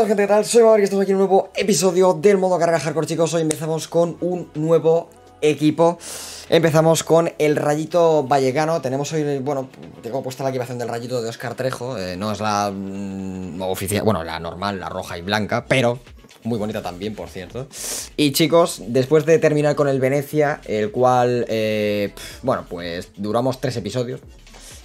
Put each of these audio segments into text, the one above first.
tal gente? tal? Soy Mauri y estamos aquí en un nuevo episodio del modo carga hardcore chicos Hoy empezamos con un nuevo equipo Empezamos con el Rayito Vallecano Tenemos hoy, bueno, tengo puesta la equipación del Rayito de Oscar Trejo eh, No es la mm, oficial, bueno, la normal, la roja y blanca Pero muy bonita también, por cierto. Y chicos, después de terminar con el Venecia, el cual, eh, bueno, pues duramos tres episodios.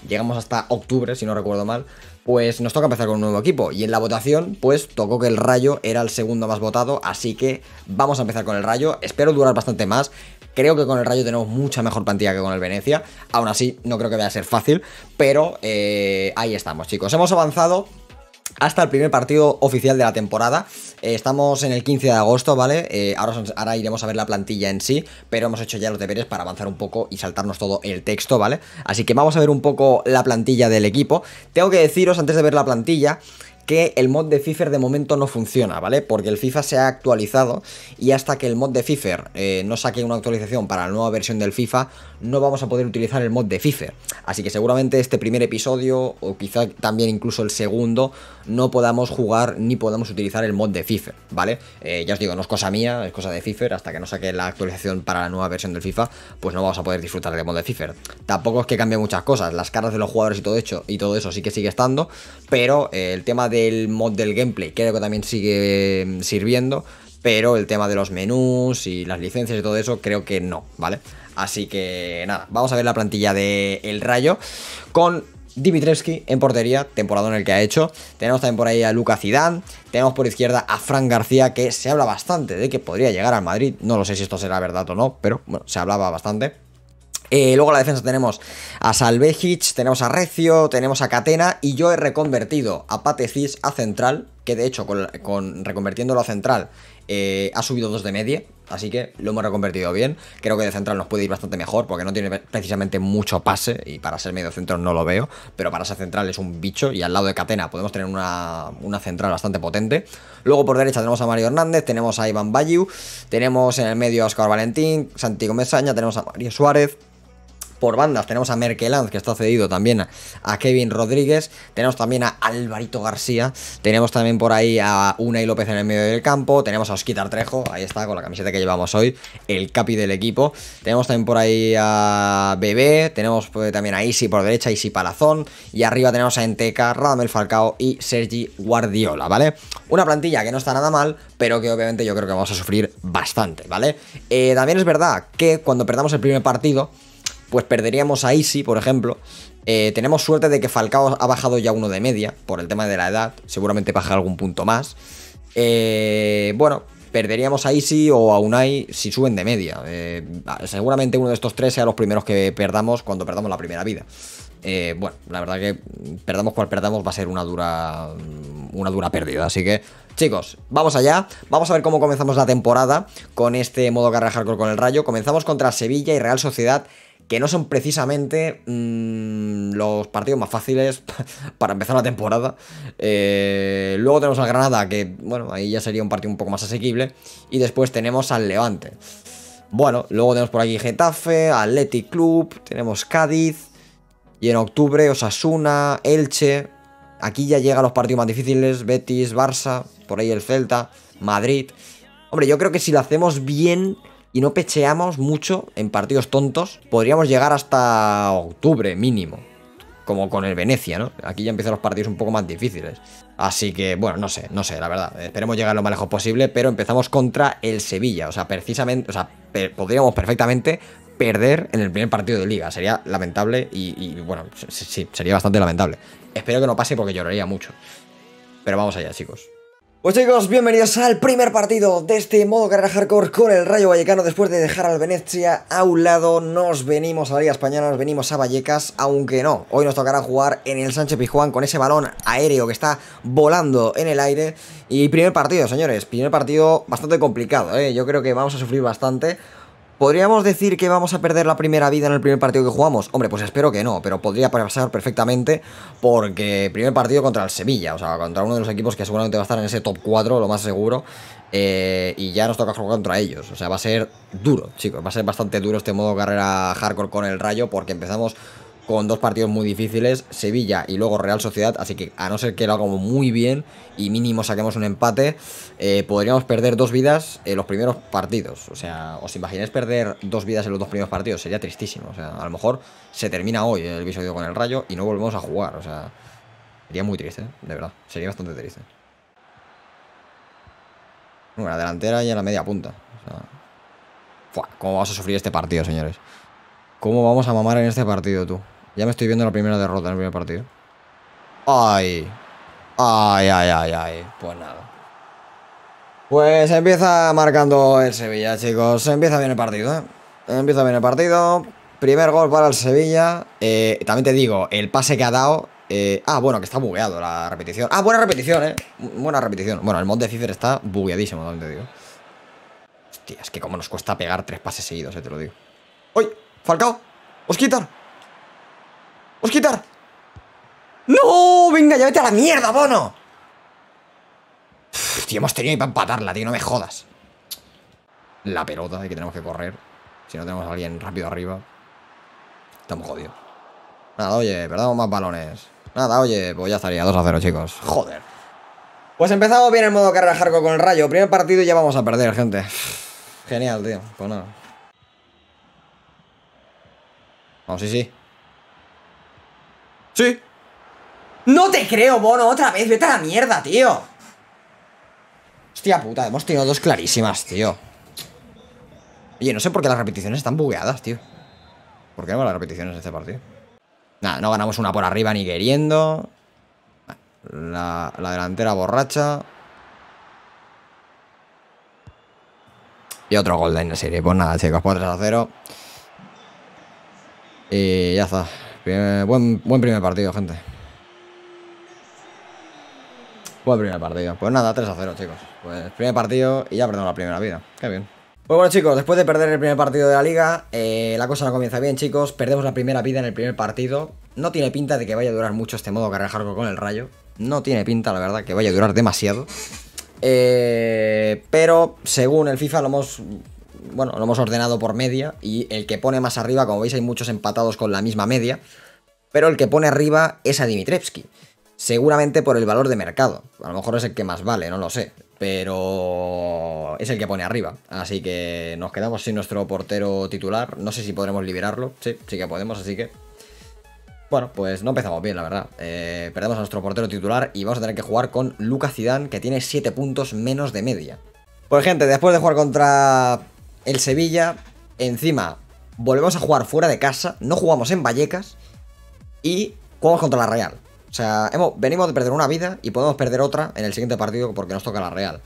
Llegamos hasta octubre, si no recuerdo mal pues nos toca empezar con un nuevo equipo. Y en la votación, pues tocó que el Rayo era el segundo más votado, así que vamos a empezar con el Rayo. Espero durar bastante más. Creo que con el Rayo tenemos mucha mejor plantilla que con el Venecia. Aún así, no creo que vaya a ser fácil, pero eh, ahí estamos, chicos. Hemos avanzado hasta el primer partido oficial de la temporada eh, estamos en el 15 de agosto, ¿vale? Eh, ahora, ahora iremos a ver la plantilla en sí, pero hemos hecho ya los deberes para avanzar un poco y saltarnos todo el texto, ¿vale? Así que vamos a ver un poco la plantilla del equipo. Tengo que deciros, antes de ver la plantilla, que el mod de FIFA de momento no funciona, ¿vale? Porque el FIFA se ha actualizado y hasta que el mod de FIFA eh, no saque una actualización para la nueva versión del FIFA, no vamos a poder utilizar el mod de FIFA Así que seguramente este primer episodio, o quizá también incluso el segundo, no podamos jugar ni podamos utilizar el mod de FIFA, ¿vale? Eh, ya os digo, no es cosa mía, es cosa de FIFA hasta que no saque la actualización para la nueva versión del FIFA, pues no vamos a poder disfrutar del mod de FIFA Tampoco es que cambie muchas cosas, las caras de los jugadores y todo, hecho, y todo eso sí que sigue estando, pero eh, el tema de del mod del gameplay, creo que también sigue em, sirviendo, pero el tema de los menús y las licencias y todo eso creo que no, ¿vale? Así que nada, vamos a ver la plantilla de El Rayo con Dimitreski en portería, temporada en el que ha hecho. Tenemos también por ahí a Lucas Zidane, tenemos por izquierda a Fran García que se habla bastante de que podría llegar al Madrid, no lo sé si esto será verdad o no, pero bueno, se hablaba bastante. Eh, luego la defensa tenemos a Salvejic, tenemos a Recio, tenemos a Catena y yo he reconvertido a Patecis a central, que de hecho con, reconvertiéndolo a central eh, ha subido dos de media, así que lo hemos reconvertido bien. Creo que de central nos puede ir bastante mejor porque no tiene precisamente mucho pase y para ser medio centro no lo veo, pero para ser central es un bicho y al lado de Catena podemos tener una, una central bastante potente. Luego por derecha tenemos a Mario Hernández, tenemos a Iván Bayu, tenemos en el medio a Oscar Valentín, Santiago Mesaña, tenemos a Mario Suárez por bandas tenemos a Merkelanz, que está cedido también a Kevin Rodríguez, tenemos también a Alvarito García, tenemos también por ahí a Unai López en el medio del campo, tenemos a Osquitar Trejo, ahí está, con la camiseta que llevamos hoy, el capi del equipo, tenemos también por ahí a Bebé, tenemos también a Isi por derecha, Isi Palazón, y arriba tenemos a Enteca, Radamel Falcao y Sergi Guardiola, ¿vale? Una plantilla que no está nada mal, pero que obviamente yo creo que vamos a sufrir bastante, ¿vale? Eh, también es verdad que cuando perdamos el primer partido, pues perderíamos a Isi, por ejemplo. Eh, tenemos suerte de que Falcao ha bajado ya uno de media, por el tema de la edad, seguramente baja algún punto más. Eh, bueno, perderíamos a Isi o a Unai si suben de media. Eh, seguramente uno de estos tres sea los primeros que perdamos cuando perdamos la primera vida. bueno, la verdad que perdamos cual perdamos va a ser una dura una dura pérdida, así que chicos, vamos allá, vamos a ver cómo comenzamos la temporada con este modo carrera hardcore con el Rayo. Comenzamos contra Sevilla y Real Sociedad que no son precisamente mm, los partidos más fáciles para empezar la temporada. Eh, luego tenemos al Granada, que bueno, ahí ya sería un partido un poco más asequible. Y después tenemos al Levante. Bueno, luego tenemos por aquí Getafe, Athletic Club, tenemos Cádiz. Y en octubre Osasuna, Elche. Aquí ya llegan los partidos más difíciles, Betis, Barça, por ahí el Celta, Madrid. Hombre, yo creo que si lo hacemos bien y no pecheamos mucho en partidos tontos, podríamos llegar hasta octubre mínimo. Como con el Venecia, ¿no? Aquí ya empiezan los partidos un poco más difíciles. Así que, bueno, no sé, no sé, la verdad. Esperemos llegar lo más lejos posible, pero empezamos contra el Sevilla. O sea, precisamente, o sea, podríamos perfectamente perder en el primer partido de liga. Sería lamentable y bueno, sí, sería bastante lamentable. Espero que no pase porque lloraría mucho. Pero vamos allá, chicos. Pues chicos, bienvenidos al primer partido de este modo carrera hardcore con el Rayo Vallecano. Después de dejar al Venecia a un lado, nos venimos a la Liga Española, nos venimos a Vallecas, aunque no. Hoy nos tocará jugar en el Sánchez Pijuán con ese balón aéreo que está volando en el aire. Y primer partido, señores, primer partido bastante complicado, ¿eh? Yo creo que vamos a sufrir bastante. ¿Podríamos decir que vamos a perder la primera vida en el primer partido que jugamos? Hombre, pues espero que no, pero podría pasar perfectamente porque primer partido contra el Sevilla, o sea, contra uno de los equipos que seguramente va a estar en ese top 4, lo más seguro, eh, y ya nos toca jugar contra ellos, o sea, va a ser duro, chicos, va a ser bastante duro este modo carrera hardcore con el Rayo porque empezamos con dos partidos muy difíciles, Sevilla y luego Real Sociedad, así que a no ser que lo hagamos muy bien y mínimo saquemos un empate, eh, podríamos perder dos vidas en los primeros partidos. O sea, ¿os imagináis perder dos vidas en los dos primeros partidos? Sería tristísimo. O sea, a lo mejor se termina hoy el episodio con el Rayo y no volvemos a jugar. O sea, sería muy triste, de verdad. Sería bastante triste. Bueno, la delantera y en la media punta. O sea, ¿Cómo vamos a sufrir este partido, señores? ¿Cómo vamos a mamar en este partido, tú? Ya me estoy viendo la primera derrota en el primer partido. ¡Ay! ¡Ay, ay, ay, ay! Pues nada. Pues empieza marcando el Sevilla, chicos. Empieza bien el partido, ¿eh? Empieza bien el partido. Primer gol para el Sevilla. Eh, también te digo, el pase que ha dado... Eh, ah, bueno, que está bugueado la repetición. Ah, buena repetición, ¿eh? Buena repetición. Bueno, el mod de Cicer está bugueadísimo, también te digo. Hostia, es que como nos cuesta pegar tres pases seguidos, eh, te lo digo. ¡Uy! ¡Falcao! ¡Os quitan! quitar! ¡No! ¡Venga, ya vete a la mierda, Bono! tío, hemos tenido que empatarla, tío, no me jodas. La pelota de que tenemos que correr. Si no tenemos a alguien rápido arriba, estamos jodidos. Nada, oye, perdamos más balones. Nada, oye, pues ya estaría 2 a 0, chicos. Joder. Pues empezamos bien el modo carrera jarco con el rayo. Primer partido y ya vamos a perder, gente. Genial, tío. Pues nada. Vamos, sí, sí. Sí. No te creo, Bono, otra vez. Vete a la mierda, tío. Hostia puta, hemos tenido dos clarísimas, tío. Oye, no sé por qué las repeticiones están bugueadas, tío. ¿Por qué no van las repeticiones de este partido? Nada, no ganamos una por arriba ni queriendo. La, delantera borracha. Y otro gol de la serie. Pues nada, chicos, por 3 a 0. Y ya está buen, buen primer partido, gente. Buen primer partido. Pues nada, 3 a 0, chicos. Pues primer partido y ya perdemos la primera vida. Qué bien. Pues bueno chicos, después de perder el primer partido de la liga, eh, la cosa no comienza bien chicos, perdemos la primera vida en el primer partido, no tiene pinta de que vaya a durar mucho este modo carrera con el rayo, no tiene pinta la verdad que vaya a durar demasiado, eh, pero según el FIFA lo hemos bueno, lo hemos ordenado por media y el que pone más arriba, como veis hay muchos empatados con la misma media, pero el que pone arriba es a Dimitrevski. Seguramente por el valor de mercado. A lo mejor es el que más vale, no lo sé. Pero es el que pone arriba. Así que nos quedamos sin nuestro portero titular. No sé si podremos liberarlo. Sí, sí que podemos, así que... Bueno, pues no empezamos bien, la verdad. Eh, perdemos a nuestro portero titular y vamos a tener que jugar con Lucas Zidane, que tiene 7 puntos menos de media. Pues gente, después de jugar contra el Sevilla, encima, volvemos a jugar fuera de casa, no jugamos en Vallecas y jugamos contra la Real. O sea, hemos, venimos de perder una vida y podemos perder otra en el siguiente partido porque nos toca la Real.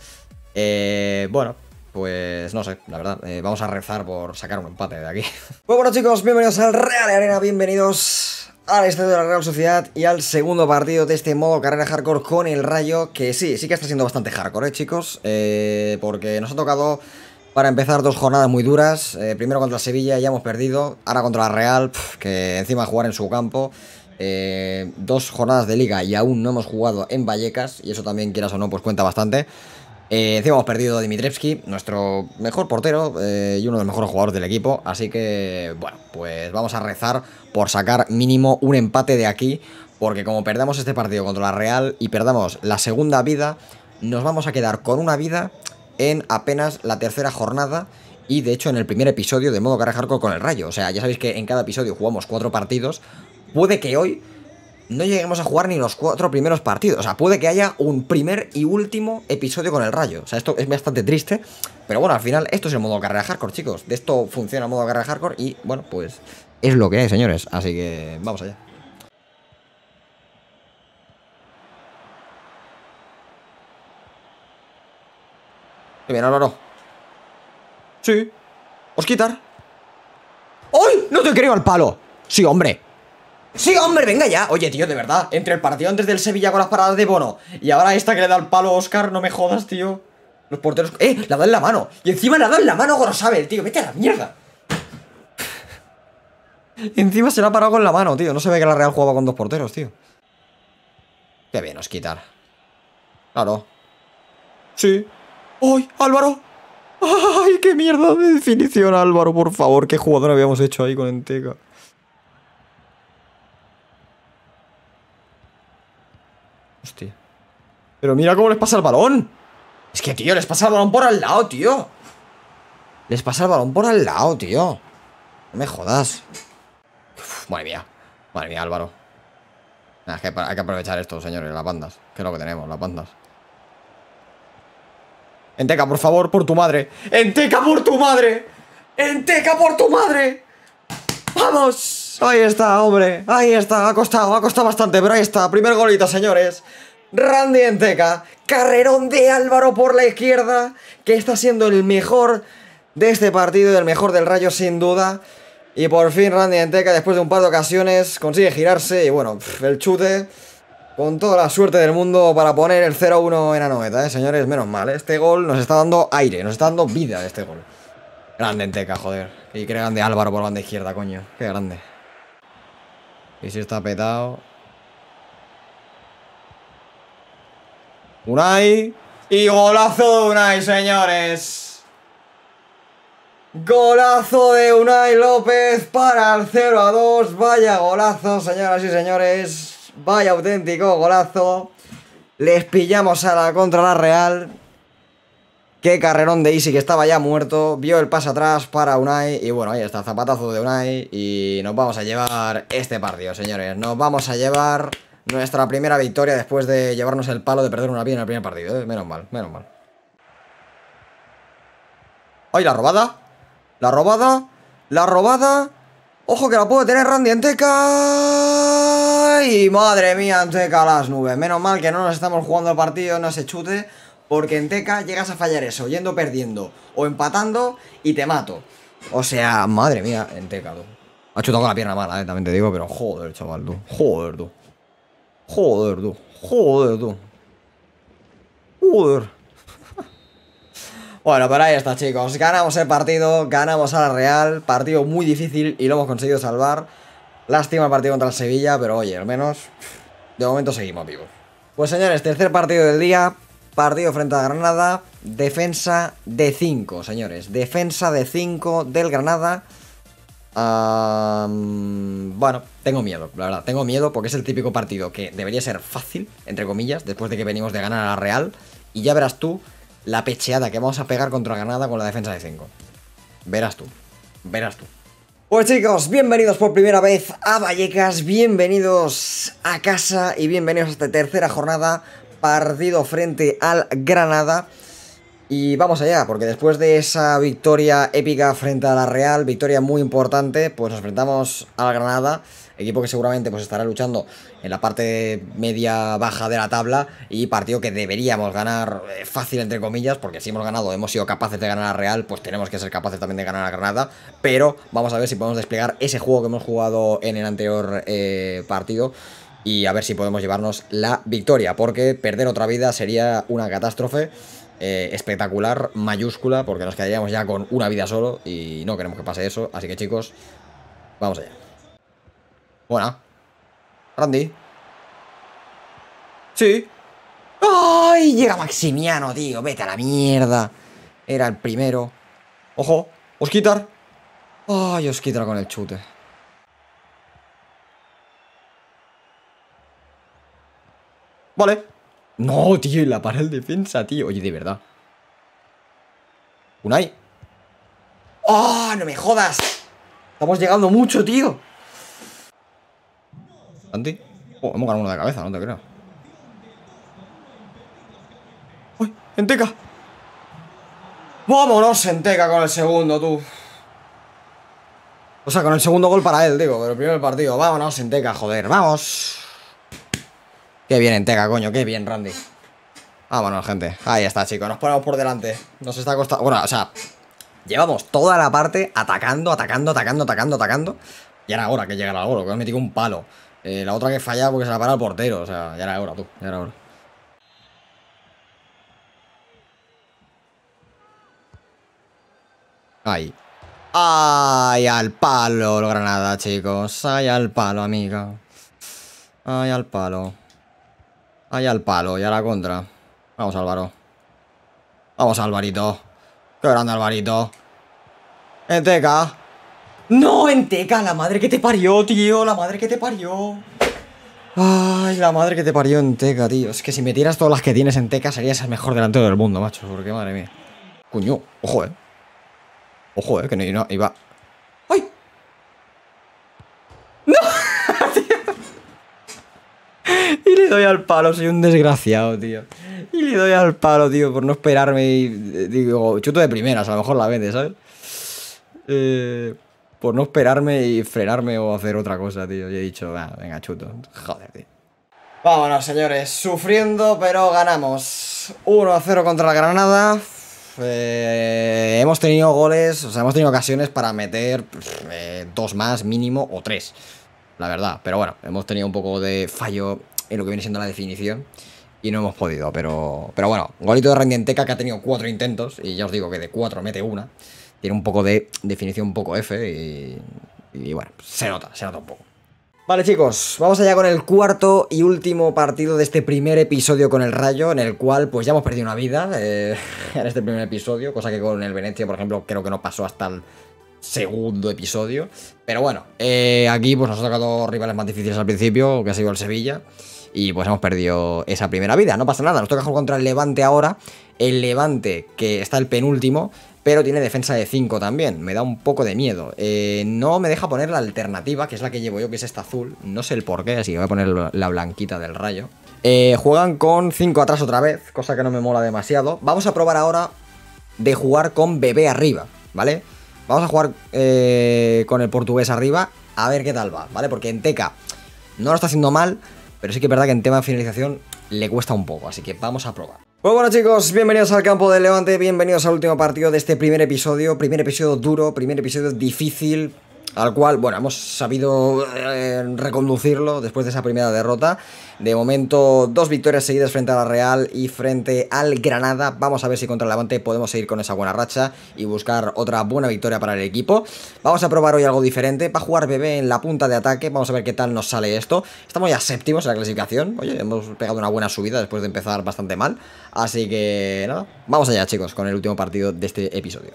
Eh, bueno, pues no sé, la verdad, eh, vamos a rezar por sacar un empate de aquí. Pues bueno chicos, bienvenidos al Real Arena, bienvenidos al Estadio de la Real Sociedad y al segundo partido de este modo carrera hardcore con el Rayo, que sí, sí que está siendo bastante hardcore, ¿eh, chicos? Eh, porque nos ha tocado para empezar, dos jornadas muy duras. Eh, primero contra Sevilla, ya hemos perdido. Ahora contra la Real, que encima jugar en su campo. Eh, dos jornadas de liga y aún no hemos jugado en Vallecas. Y eso también, quieras o no, pues cuenta bastante. Eh, encima hemos perdido a Dimitrevski, nuestro mejor portero y uno de los mejores jugadores del equipo. Así que, bueno, pues vamos a rezar por sacar mínimo un empate de aquí. Porque como perdamos este partido contra la Real y perdamos la segunda vida, nos vamos a quedar con una vida en apenas la tercera jornada y de hecho en el primer episodio de modo carrera hardcore con el rayo. O sea, ya sabéis que en cada episodio jugamos cuatro partidos. Puede que hoy no lleguemos a jugar ni los cuatro primeros partidos. O sea, puede que haya un primer y último episodio con el rayo. O sea, esto es bastante triste. Pero bueno, al final esto es el modo carrera hardcore, chicos. De esto funciona el modo carrera hardcore y bueno, pues es lo que hay, señores. Así que vamos allá. Que bien, no Sí. ¿Os quitar? ¡Ay! ¡No te creo al palo! Sí, hombre. Sí, hombre, venga ya. Oye, tío, de verdad. Entre el partido antes del Sevilla con las paradas de Bono y ahora esta que le da el palo a Oscar, no me jodas, tío. Los porteros... ¡Eh! La da en la mano. Y encima la da en la mano Gorosabel, tío. Vete a la mierda. encima se la ha parado con la mano, tío. No se ve que la Real jugaba con dos porteros, tío. Qué bien, Osquitar quitar. Claro. Sí. ¡Ay, Álvaro! ¡Ay, qué mierda de definición, Álvaro! Por favor, qué jugador habíamos hecho ahí con Enteca. Hostia. Pero mira cómo les pasa el balón. Es que, tío, les pasa el balón por al lado, tío. Les pasa el balón por al lado, tío. No me jodas. madre mía. Madre mía, Álvaro. hay que aprovechar esto, señores, las bandas. Que es lo que tenemos, las bandas. Enteca, por favor, por tu madre. Enteca, por tu madre. Enteca, por tu madre. Vamos. Ahí está, hombre. Ahí está. Ha costado, ha costado bastante, pero ahí está. Primer golito, señores. Randy Enteca. Carrerón de Álvaro por la izquierda, que está siendo el mejor de este partido el mejor del Rayo, sin duda. Y por fin Randy Enteca, después de un par de ocasiones, consigue girarse y bueno, el chute con toda la suerte del mundo para poner el 0-1 en Anoeta, ¿eh? señores, menos mal. Este gol nos está dando aire, nos está dando vida este gol. Grande Enteca, joder. Y qué grande Álvaro por la banda izquierda, coño. Qué grande. Y si está petado. Unai. Y golazo de Unai, señores. Golazo de Unai López para el 0 a 2. Vaya golazo, señoras y señores. Vaya auténtico golazo. Les pillamos a la contra la Real. Qué carrerón de Easy que estaba ya muerto. Vio el pase atrás para Unai. Y bueno, ahí está, zapatazo de Unai. Y nos vamos a llevar este partido, señores. Nos vamos a llevar nuestra primera victoria después de llevarnos el palo de perder una vida en el primer partido. ¿eh? Menos mal, menos mal. ¡Ay, la robada! ¡La robada! ¡La robada! ¡Ojo que la puede tener Randy Anteca. Ay, madre mía, Enteca las nubes. Menos mal que no nos estamos jugando el partido, no se chute. Porque en Teca llegas a fallar eso, yendo perdiendo o empatando y te mato. O sea, madre mía, en Teca, tú. Ha chutado con la pierna mala, eh, también te digo, pero joder, chaval, tú. Joder, tú. Joder, tú. Joder, tú. Joder. Bueno, pero ahí está, chicos. Ganamos el partido, ganamos a la Real. Partido muy difícil y lo hemos conseguido salvar. Lástima partido contra el Sevilla, pero oye, al menos de momento seguimos vivos. Pues señores, tercer partido del día, partido frente a Granada, defensa de 5, señores, defensa de 5 del Granada. bueno, tengo miedo, la verdad, tengo miedo porque es el típico partido que debería ser fácil, entre comillas, después de que venimos de ganar a la Real. Y ya verás tú la pecheada que vamos a pegar contra Granada con la defensa de 5. Verás tú, verás tú. Pues chicos, bienvenidos por primera vez a Vallecas, bienvenidos a casa y bienvenidos a esta tercera jornada, partido frente al Granada. Y vamos allá, porque después de esa victoria épica frente a la Real, victoria muy importante, pues nos enfrentamos al Granada equipo que seguramente pues estará luchando en la parte media baja de la tabla y partido que deberíamos ganar eh, fácil entre comillas, porque si hemos ganado, hemos sido capaces de ganar a Real, pues tenemos que ser capaces también de ganar a Granada, pero vamos a ver si podemos desplegar ese juego que hemos jugado en el anterior eh, partido y a ver si podemos llevarnos la victoria, porque perder otra vida sería una catástrofe. Eh, espectacular, mayúscula, porque nos quedaríamos ya con una vida solo y no queremos que pase eso. Así que chicos, vamos allá. Buena. Randy. Sí. ¡Ay! Llega Maximiano, tío. Vete a la mierda. Era el primero. Ojo. Osquitar. Ay, Osquitar con el chute. Vale. No, tío, la para el defensa, tío. Oye, de verdad. Unai. Ah, no me jodas! Estamos llegando mucho, tío. Santi. Oh, hemos ganado uno de cabeza, no te creo. ¡Uy! ¡Enteca! ¡Vámonos, Enteca, con el segundo, tú! O sea, con el segundo gol para él, digo, pero el primer partido. Vámonos, Enteca, joder, vamos. Qué bien, Enteca, coño, qué bien, Randy. Vámonos, gente. Ahí está, chicos, nos ponemos por delante. Nos está costando. Bueno, o sea, llevamos toda la parte atacando, atacando, atacando, atacando, atacando. Y ahora, ahora que llega el gol, que me metido un palo. Eh, la otra que falla porque se la para el portero. O sea, ya era hora, tú. Ya era hora. Ahí. ¡Ay, al palo, lo Granada, chicos! ¡Ay, al palo, amiga! ¡Ay, al palo! ¡Ay, al palo! Y a la contra. Vamos, Álvaro. Vamos, Álvarito ¡Qué grande, Alvarito! ¡Enteca! No, Enteca, la madre que te parió, tío, la madre que te parió. Ay, la madre que te parió en Teca, tío. Es que si me tiras todas las que tienes en Teca, serías el mejor delantero del mundo, macho. Porque madre mía. Cuño, ojo, eh. Ojo, eh, que no, no iba. ¡Ay! ¡No! y le doy al palo, soy un desgraciado, tío. Y le doy al palo, tío, por no esperarme y eh, digo, chuto de primeras, a lo mejor la vende, ¿sabes? Eh por no esperarme y frenarme o hacer otra cosa, tío. Y he dicho, venga, chuto. Joder, tío. Vámonos, señores. Sufriendo, pero ganamos. 1 a 0 contra la Granada. Eh, hemos tenido goles, o sea, hemos tenido ocasiones para meter eh, dos más mínimo o tres, la verdad. Pero bueno, hemos tenido un poco de fallo en lo que viene siendo la definición y no hemos podido. Pero, pero bueno, golito de Rendienteca que ha tenido cuatro intentos y ya os digo que de cuatro mete una tiene un poco de definición un poco F y, bueno, se nota, se nota un poco. Vale chicos, vamos allá con el cuarto y último partido de este primer episodio con el Rayo, en el cual pues ya hemos perdido una vida eh, en este primer episodio, cosa que con el Venecia, por ejemplo, creo que no pasó hasta el segundo episodio. Pero bueno, eh, aquí pues nos ha tocado rivales más difíciles al principio, que ha sido el Sevilla, y pues hemos perdido esa primera vida, no pasa nada, nos toca jugar contra el Levante ahora, el Levante que está el penúltimo, pero tiene defensa de 5 también, me da un poco de miedo. Eh, no me deja poner la alternativa, que es la que llevo yo, que es esta azul, no sé el por qué, así que voy a poner la blanquita del rayo. Eh, juegan con 5 atrás otra vez, cosa que no me mola demasiado. Vamos a probar ahora de jugar con bebé arriba, ¿vale? Vamos a jugar eh, con el portugués arriba, a ver qué tal va, ¿vale? Porque en Teca no lo está haciendo mal, pero sí que es verdad que en tema de finalización le cuesta un poco, así que vamos a probar. Pues bueno chicos, bienvenidos al campo del Levante, bienvenidos al último partido de este primer episodio, primer episodio duro, primer episodio difícil, al cual, bueno, hemos sabido eh, reconducirlo después de esa primera derrota. De momento, dos victorias seguidas frente a la Real y frente al Granada. Vamos a ver si contra el Levante podemos seguir con esa buena racha y buscar otra buena victoria para el equipo. Vamos a probar hoy algo diferente. Va a jugar Bebé en la punta de ataque. Vamos a ver qué tal nos sale esto. Estamos ya séptimos en la clasificación. Oye, hemos pegado una buena subida después de empezar bastante mal. Así que, nada, vamos allá, chicos, con el último partido de este episodio.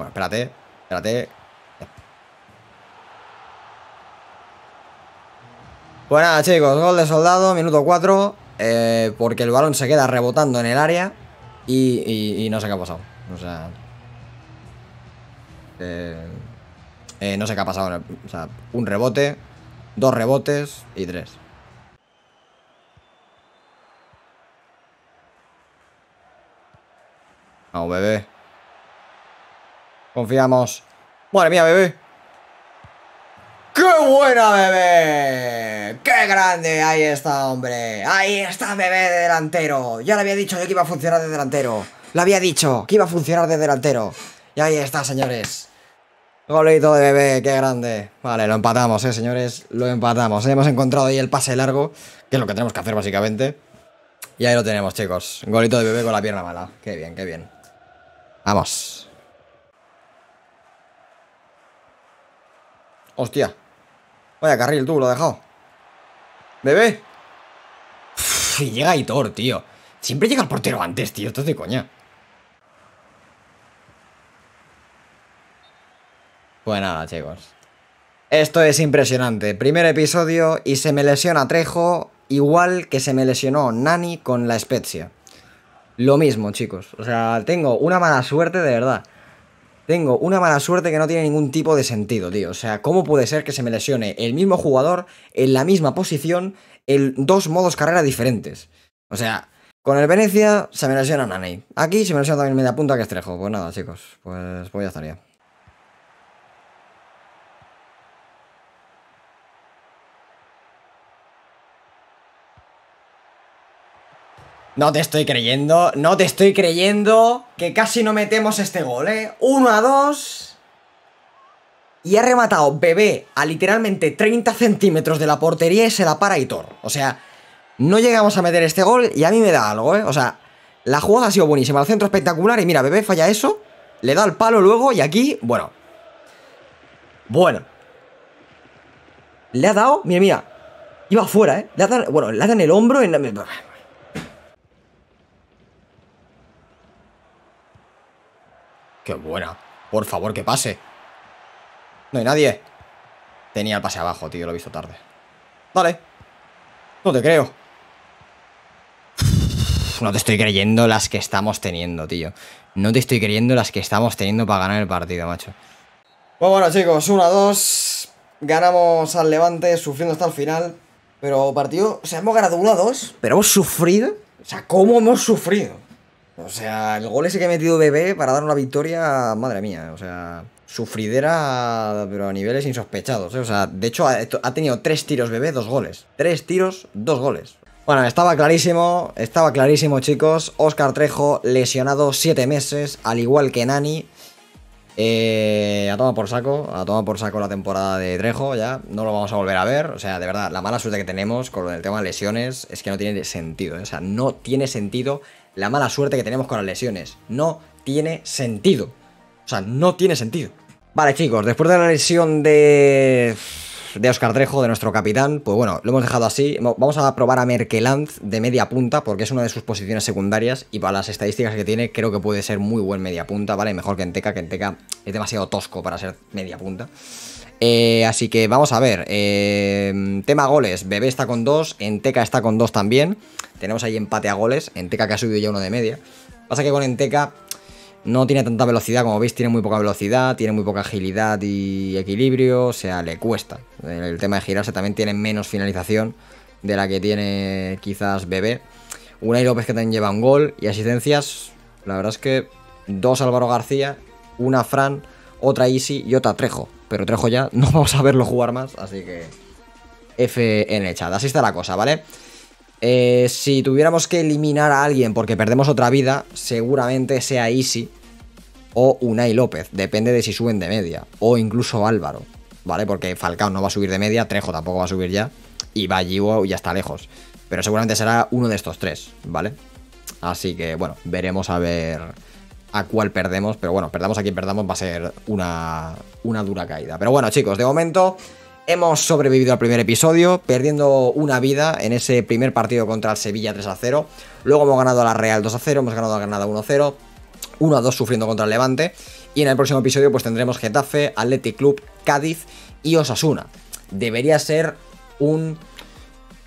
Bueno, espérate, espérate. Pues chicos, gol de soldado, minuto 4. Eh, porque el balón se queda rebotando en el área y, no sé qué ha pasado. O sea. Eh, eh, no sé qué ha pasado. O sea, un rebote, dos rebotes y tres. Vamos, bebé. Confiamos. Bueno, mía, bebé. ¡Qué buena, bebé! ¡Qué grande! Ahí está, hombre. Ahí está, bebé de delantero. Ya le había dicho yo que iba a funcionar de delantero. Le había dicho que iba a funcionar de delantero. Y ahí está, señores. Golito de bebé, qué grande. Vale, lo empatamos, eh, señores. Lo empatamos. Hemos encontrado ahí el pase largo, que es lo que tenemos que hacer básicamente. Y ahí lo tenemos, chicos. Golito de bebé con la pierna mala. Qué bien, qué bien. Vamos. Hostia. Vaya carril tú, lo has dejado. Bebé. y llega Hitor, tío. Siempre llega el portero antes, tío. Esto es de coña. Pues nada, chicos. Esto es impresionante. Primer episodio y se me lesiona Trejo igual que se me lesionó Nani con la Spezia. Lo mismo, chicos. O sea, tengo una mala suerte de verdad. Tengo una mala suerte que no tiene ningún tipo de sentido, tío. O sea, ¿cómo puede ser que se me lesione el mismo jugador en la misma posición en dos modos carrera diferentes? O sea, con el Venecia se me lesiona Nani. Aquí se me lesiona también media punta que Estrejo. Pues nada, chicos, pues, pues ya estaría. No te estoy creyendo, no te estoy creyendo que casi no metemos este gol, ¿eh? 1 a 2. Y ha rematado Bebé a literalmente 30 centímetros de la portería y se la para Hitor. O sea, no llegamos a meter este gol y a mí me da algo, ¿eh? O sea, la jugada ha sido buenísima, el centro espectacular y mira, Bebé falla eso, le da el palo luego y aquí, bueno. Bueno. Le ha dado, mira, mira. Iba fuera, ¿eh? Le bueno, le ha dado en el hombro en... buena. Por favor, que pase. No hay nadie. Tenía el pase abajo, tío. Lo he visto tarde. vale No te creo. no te estoy creyendo las que estamos teniendo, tío. No te estoy creyendo las que estamos teniendo para ganar el partido, macho. Pues bueno, chicos. 1-2. Ganamos al Levante sufriendo hasta el final. Pero partido... O sea, hemos ganado 1-2. Pero hemos sufrido. O sea, ¿cómo hemos sufrido? O sea, el gol ese que ha metido Bebé para dar una victoria, madre mía, o sea, sufridera, pero a niveles insospechados. ¿eh? O sea, de hecho, ha, tenido tres tiros Bebé, dos goles. Tres tiros, dos goles. Bueno, estaba clarísimo, estaba clarísimo, chicos. Oscar Trejo lesionado siete meses, al igual que Nani. Eh, a por saco, ha tomado por saco la temporada de Trejo, ya. No lo vamos a volver a ver. O sea, de verdad, la mala suerte que tenemos con el tema de lesiones es que no tiene sentido. ¿eh? O sea, no tiene sentido la mala suerte que tenemos con las lesiones. No tiene sentido. O sea, no tiene sentido. Vale, chicos, después de la lesión de de Oscar Trejo, de nuestro capitán, pues bueno, lo hemos dejado así. Vamos a probar a Merkeland de media punta, porque es una de sus posiciones secundarias y para las estadísticas que tiene, creo que puede ser muy buen media punta, ¿vale? Mejor que Enteca, que Enteca es demasiado tosco para ser media punta. Eh, así que vamos a ver. Eh, tema goles. Bebé está con dos. Enteca está con dos también. Tenemos ahí empate a goles. Enteca que ha subido ya uno de media. Pasa que con Enteca no tiene tanta velocidad. Como veis, tiene muy poca velocidad. Tiene muy poca agilidad y equilibrio. O sea, le cuesta. El tema de girarse también tiene menos finalización de la que tiene quizás Bebé. y López que también lleva un gol y asistencias. La verdad es que dos Álvaro García, una Fran, otra Isi y otra Trejo pero Trejo ya no vamos a verlo jugar más, así que F en el Así está la cosa, ¿vale? Eh, si tuviéramos que eliminar a alguien porque perdemos otra vida, seguramente sea Easy o Unai López, depende de si suben de media, o incluso Álvaro, ¿vale? Porque Falcao no va a subir de media, Trejo tampoco va a subir ya, y Vallivo ya está lejos, pero seguramente será uno de estos tres, ¿vale? Así que, bueno, veremos a ver a cuál perdemos, pero bueno, perdamos a quien perdamos va a ser una, dura caída. Pero bueno, chicos, de momento hemos sobrevivido al primer episodio, perdiendo una vida en ese primer partido contra el Sevilla 3 a 0. Luego hemos ganado a la Real 2 a 0, hemos ganado a Granada 1 a 0, 1 a 2 sufriendo contra el Levante. Y en el próximo episodio, pues tendremos Getafe, Athletic Club, Cádiz y Osasuna. Debería ser un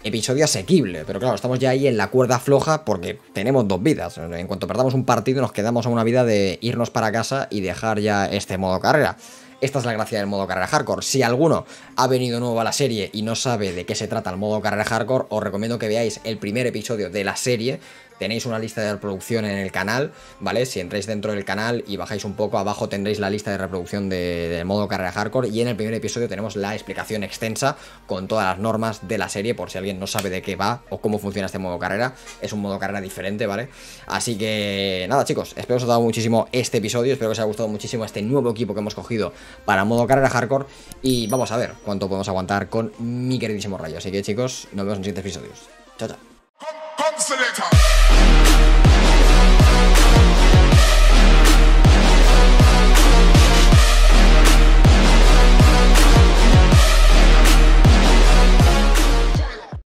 episodio asequible, pero claro, estamos ya ahí en la cuerda floja porque tenemos dos vidas. En cuanto perdamos un partido nos quedamos a una vida de irnos para casa y dejar ya este modo carrera. Esta es la gracia del modo carrera hardcore. Si alguno ha venido nuevo a la serie y no sabe de qué se trata el modo carrera hardcore, os recomiendo que veáis el primer episodio de la serie. Tenéis una lista de reproducción en el canal, ¿vale? Si entráis dentro del canal y bajáis un poco, abajo tendréis la lista de reproducción del modo carrera hardcore y en el primer episodio tenemos la explicación extensa con todas las normas de la serie por si alguien no sabe de qué va o cómo funciona este modo carrera. Es un modo carrera diferente, ¿vale? Así que nada, chicos, espero que os haya gustado muchísimo este episodio, espero que os haya gustado muchísimo este nuevo equipo que hemos cogido para modo carrera hardcore y vamos a ver, cuánto podemos aguantar con mi queridísimo rayo. Así que chicos, nos vemos en siguientes episodios. Chao, chao.